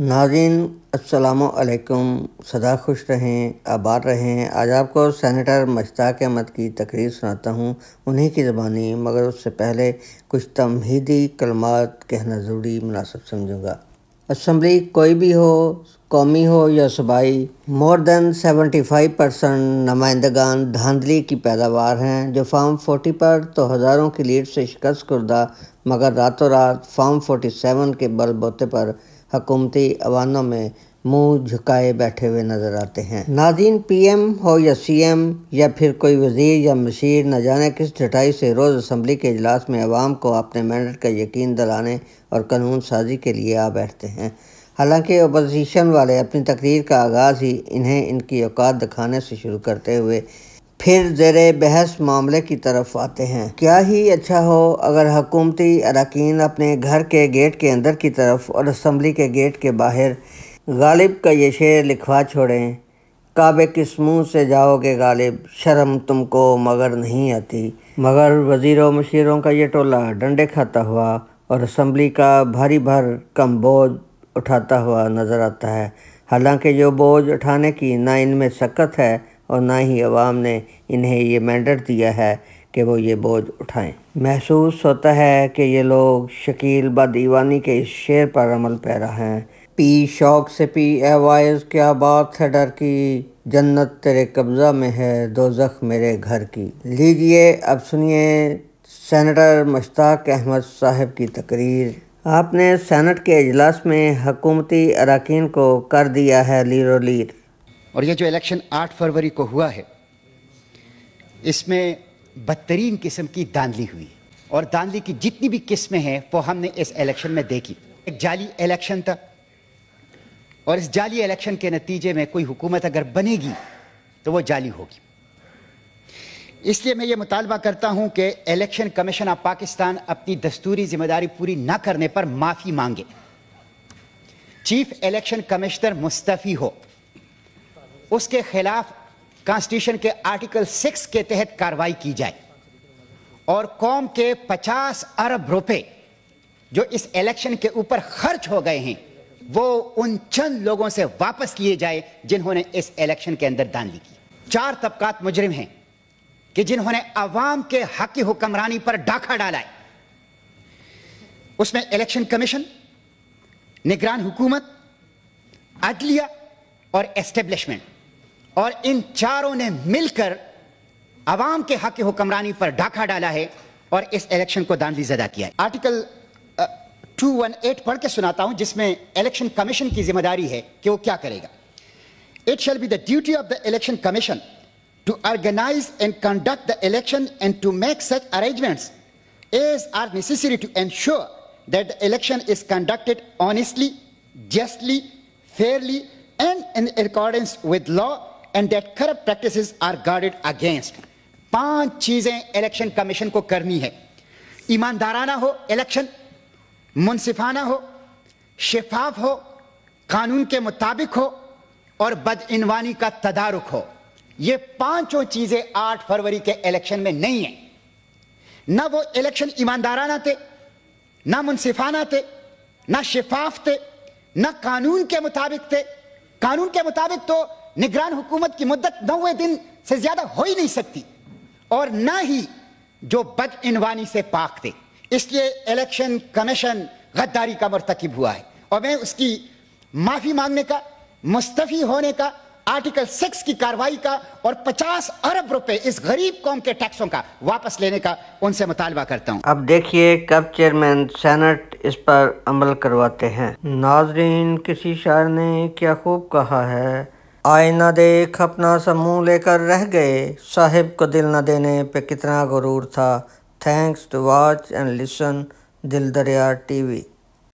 नाजिन असलकम सदा खुश रहें आबाद रहें आज आपको सेनेटर मश्ताक अहमद की तकरीर सुनाता हूँ उन्हीं की ज़बानी मगर उससे पहले कुछ तमहीदी कलमात कहना ज़रूरी मुनासिब समझूँगा असम्बली कोई भी हो कौमी हो या सूबाई मोर देन 75 परसेंट नुमाइंदगान धांधली की पैदावार हैं जो फार्म 40 पर तो हज़ारों की लीड से शिकस्त करदा मगर रातों रात फार्म 47 के बल बोते पर हकूमती अवानों में मुंह झुकाए बैठे हुए नज़र आते हैं नाजीन पीएम हो या सीएम या फिर कोई वजीर या मशीर न जाने किस चटाई से रोज़ असम्बली के अजलास में आवाम को अपने मैंडट का यकीन दिलाने और कानून साजी के लिए आ बैठते हैं हालांकि अपोजिशन वाले अपनी तकरीर का आगाज़ ही इन्हें इनकी औकात दिखाने से शुरू करते हुए फिर जेर बहस मामले की तरफ आते हैं क्या ही अच्छा हो अगर हकूमती अरकान अपने घर के गेट के अंदर की तरफ और असम्बली के गेट के बाहर गालिब का ये शेर लिखवा छोड़ें काबे किस मुँह से जाओगे गालिब शर्म तुमको मगर नहीं आती मगर वजीरों मशीरों का ये टोला डंडे खाता हुआ और असम्बली का भारी भर कम बोझ उठाता हुआ नज़र आता है हालांकि जो बोझ उठाने की ना इनमें सकत है और ना ही आवाम ने इन्हें ये मैंडट दिया है कि वो ये बोझ उठाएं महसूस होता है कि ये लोग शकील बदीवानी के इस शेर पर अमल पैरा हैं पी शौक से पी ए क्या बात है डर की जन्नत तेरे कब्ज़ा में है दो जख्म मेरे घर की लीजिए अब सुनिए सेनेटर मुश्ताक अहमद साहब की तकरीर आपने सेनेट के अजलास में हकूमती अरकान को कर दिया है लीरो लीर और ये जो इलेक्शन 8 फरवरी को हुआ है इसमें बदतरीन किस्म की दानली हुई और दानली की जितनी भी किस्में हैं वो हमने इस इलेक्शन में देखी एक जाली इलेक्शन था और इस जाली इलेक्शन के नतीजे में कोई हुकूमत अगर बनेगी तो वो जाली होगी इसलिए मैं ये मुतालबा करता हूं कि इलेक्शन कमीशन ऑफ पाकिस्तान अपनी दस्तूरी जिम्मेदारी पूरी ना करने पर माफ़ी मांगे चीफ इलेक्शन कमिश्नर मुस्तफ़ी हो उसके खिलाफ कॉन्स्टिट्यूशन के आर्टिकल सिक्स के तहत कार्रवाई की जाए और कौम के पचास अरब रुपए जो इस इलेक्शन के ऊपर खर्च हो गए हैं वो उन चंद लोगों से वापस किए जाए जिन्होंने इस इलेक्शन के अंदर दान ली की चार तबकात मुजरिम हैं कि जिन्होंने अवाम के हक की हुक्मरानी पर डाका डाला है उसमें इलेक्शन कमीशन निगरान हुकूमत अदलिया और एस्टेब्लिशमेंट और इन चारों ने मिलकर आवाम के हक हुक्मरानी पर ढाका डाला है और इस इलेक्शन को दानली जदा किया है आर्टिकल टू वन एट पढ़ के सुनाता हूं जिसमें इलेक्शन कमीशन की जिम्मेदारी है कि वो क्या करेगा it shall be the duty of the election commission to organize and conduct the election and to make such arrangement as are necessary to ensure that the election is conducted honestly justly fairly and in accordance with law and that corrupt practice are guarded against पांच चीजें election commission को करनी है ईमानदाराना हो election मुनसिफाना हो शिफाफ हो कानून के मुताबिक हो और बदइनवानी का तदारुक हो ये पांचों चीजें 8 फरवरी के इलेक्शन में नहीं है ना वो इलेक्शन ईमानदाराना थे ना मुनसिफाना थे ना शिफाफ थे ना कानून के मुताबिक थे कानून के मुताबिक तो निगरान हुकूमत की मुद्दत नौवे दिन से ज्यादा हो ही नहीं सकती और ना ही जो बद इनवानी से पाक थे इसलिए इलेक्शन कमीशन गद्दारी का मरतकब हुआ है और मैं उसकी माफ़ी मांगने का मुस्तफ़ी होने का आर्टिकल सिक्स की कार्रवाई का और पचास अरब रुपए इस गरीब कौम के टैक्सों का वापस लेने का उनसे मुतालबा करता हूँ अब देखिए कब चेयरमैन सेनेट इस पर अमल करवाते हैं नाजरीन किसी शायर ने क्या खूब कहा है आईना देख अपना समूह लेकर रह गए साहिब को दिल न देने पे कितना गुरूर था thanks to watch and listen Dil Dariya TV